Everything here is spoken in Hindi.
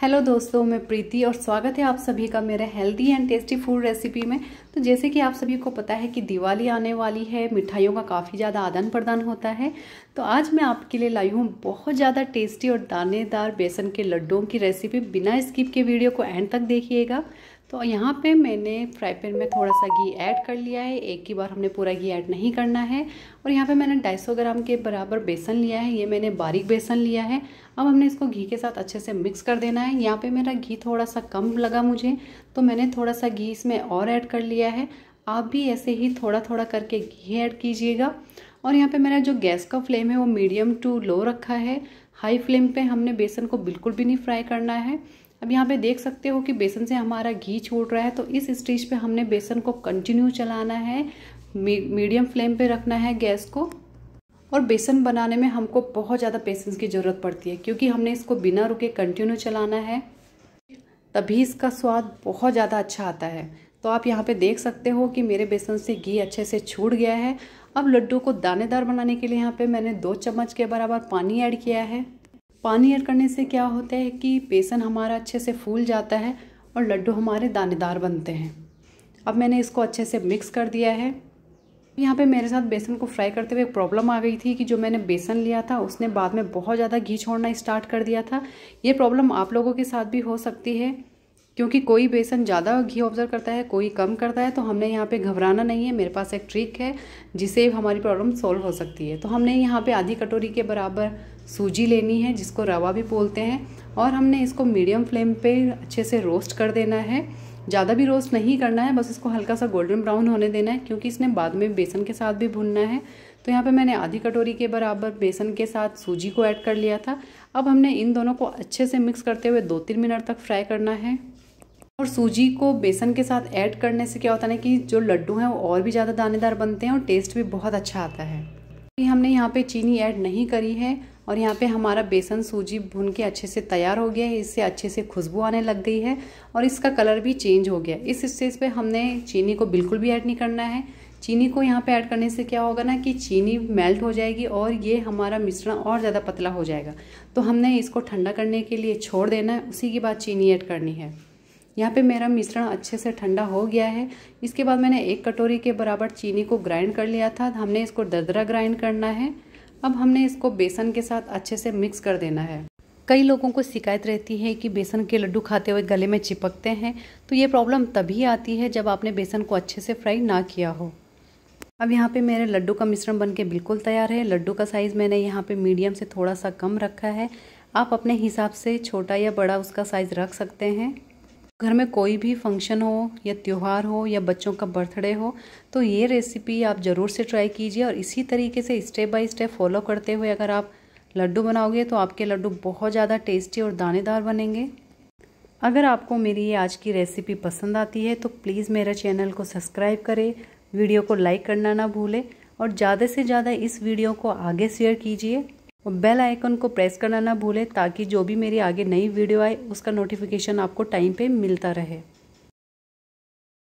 हेलो दोस्तों मैं प्रीति और स्वागत है आप सभी का मेरे healthy and tasty food recipe में तो जैसे कि आप सभी को पता है कि दिवाली आने वाली है मिठाइयों का काफ़ी ज़्यादा आदान प्रदान होता है तो आज मैं आपके लिए लाई हूँ बहुत ज़्यादा टेस्टी और दानेदार बेसन के लड्डों की रेसिपी बिना स्किप के वीडियो को एंड तक देखिएगा तो यहाँ पे मैंने फ्राई पैन में थोड़ा सा घी ऐड कर लिया है एक ही बार हमने पूरा घी ऐड नहीं करना है और यहाँ पे मैंने 250 ग्राम के बराबर बेसन लिया है ये मैंने बारीक बेसन लिया है अब हमने इसको घी के साथ अच्छे से मिक्स कर देना है यहाँ पे मेरा घी थोड़ा सा कम लगा मुझे तो मैंने थोड़ा सा घी इसमें और ऐड कर लिया है आप भी ऐसे ही थोड़ा थोड़ा करके घी ऐड कीजिएगा और यहाँ पे मेरा जो गैस का फ्लेम है वो मीडियम टू लो रखा है हाई फ्लेम पे हमने बेसन को बिल्कुल भी नहीं फ्राई करना है अब यहाँ पे देख सकते हो कि बेसन से हमारा घी छूट रहा है तो इस स्टेज पे हमने बेसन को कंटिन्यू चलाना है मी, मीडियम फ्लेम पे रखना है गैस को और बेसन बनाने में हमको बहुत ज़्यादा पेशेंस की ज़रूरत पड़ती है क्योंकि हमने इसको बिना रुके कंटिन्यू चलाना है तभी इसका स्वाद बहुत ज़्यादा अच्छा आता है तो आप यहाँ पे देख सकते हो कि मेरे बेसन से घी अच्छे से छूट गया है अब लड्डू को दानेदार बनाने के लिए यहाँ पे मैंने दो चम्मच के बराबर पानी ऐड किया है पानी ऐड करने से क्या होता है कि बेसन हमारा अच्छे से फूल जाता है और लड्डू हमारे दानेदार बनते हैं अब मैंने इसको अच्छे से मिक्स कर दिया है यहाँ पे मेरे साथ बेसन को फ्राई करते हुए एक प्रॉब्लम आ गई थी कि जो मैंने बेसन लिया था उसने बाद में बहुत ज़्यादा घी छोड़ना स्टार्ट कर दिया था ये प्रॉब्लम आप लोगों के साथ भी हो सकती है क्योंकि कोई बेसन ज़्यादा घी ऑब्जर्व करता है कोई कम करता है तो हमने यहाँ पे घबराना नहीं है मेरे पास एक ट्रिक है जिसे हमारी प्रॉब्लम सॉल्व हो सकती है तो हमने यहाँ पे आधी कटोरी के बराबर सूजी लेनी है जिसको रवा भी बोलते हैं और हमने इसको मीडियम फ्लेम पे अच्छे से रोस्ट कर देना है ज़्यादा भी रोस्ट नहीं करना है बस इसको हल्का सा गोल्डन ब्राउन होने देना है क्योंकि इसने बाद में बेसन के साथ भी भुनना है तो यहाँ पे मैंने आधी कटोरी के बराबर बेसन के साथ सूजी को ऐड कर लिया था अब हमने इन दोनों को अच्छे से मिक्स करते हुए दो तीन मिनट तक फ्राई करना है और सूजी को बेसन के साथ ऐड करने से क्या होता है ना कि जो लड्डू हैं वो और भी ज़्यादा दानेदार बनते हैं और टेस्ट भी बहुत अच्छा आता है हमने यहाँ पे चीनी ऐड नहीं करी है और यहाँ पे हमारा बेसन सूजी भुन के अच्छे से तैयार हो गया है इससे अच्छे से खुशबू आने लग गई है और इसका कलर भी चेंज हो गया इस स्टेज पे हमने चीनी को बिल्कुल भी ऐड नहीं करना है चीनी को यहाँ पे ऐड करने से क्या होगा ना कि चीनी मेल्ट हो जाएगी और ये हमारा मिश्रण और ज़्यादा पतला हो जाएगा तो हमने इसको ठंडा करने के लिए छोड़ देना है उसी के बाद चीनी ऐड करनी है यहाँ पे मेरा मिश्रण अच्छे से ठंडा हो गया है इसके बाद मैंने एक कटोरी के बराबर चीनी को ग्राइंड कर लिया था हमने इसको दरदरा ग्राइंड करना है अब हमने इसको बेसन के साथ अच्छे से मिक्स कर देना है कई लोगों को शिकायत रहती है कि बेसन के लड्डू खाते हुए गले में चिपकते हैं तो ये प्रॉब्लम तभी आती है जब आपने बेसन को अच्छे से फ्राई ना किया हो अब यहाँ पे मेरे लड्डू का मिश्रण बनके बिल्कुल तैयार है लड्डू का साइज़ मैंने यहाँ पे मीडियम से थोड़ा सा कम रखा है आप अपने हिसाब से छोटा या बड़ा उसका साइज़ रख सकते हैं घर में कोई भी फंक्शन हो या त्यौहार हो या बच्चों का बर्थडे हो तो ये रेसिपी आप ज़रूर से ट्राई कीजिए और इसी तरीके से स्टेप बाय स्टेप फॉलो करते हुए अगर आप लड्डू बनाओगे तो आपके लड्डू बहुत ज़्यादा टेस्टी और दानेदार बनेंगे अगर आपको मेरी ये आज की रेसिपी पसंद आती है तो प्लीज़ मेरा चैनल को सब्सक्राइब करें वीडियो को लाइक करना ना भूलें और ज़्यादा से ज़्यादा इस वीडियो को आगे शेयर कीजिए और बेल आइकन को प्रेस करना ना भूलें ताकि जो भी मेरी आगे नई वीडियो आए उसका नोटिफिकेशन आपको टाइम पे मिलता रहे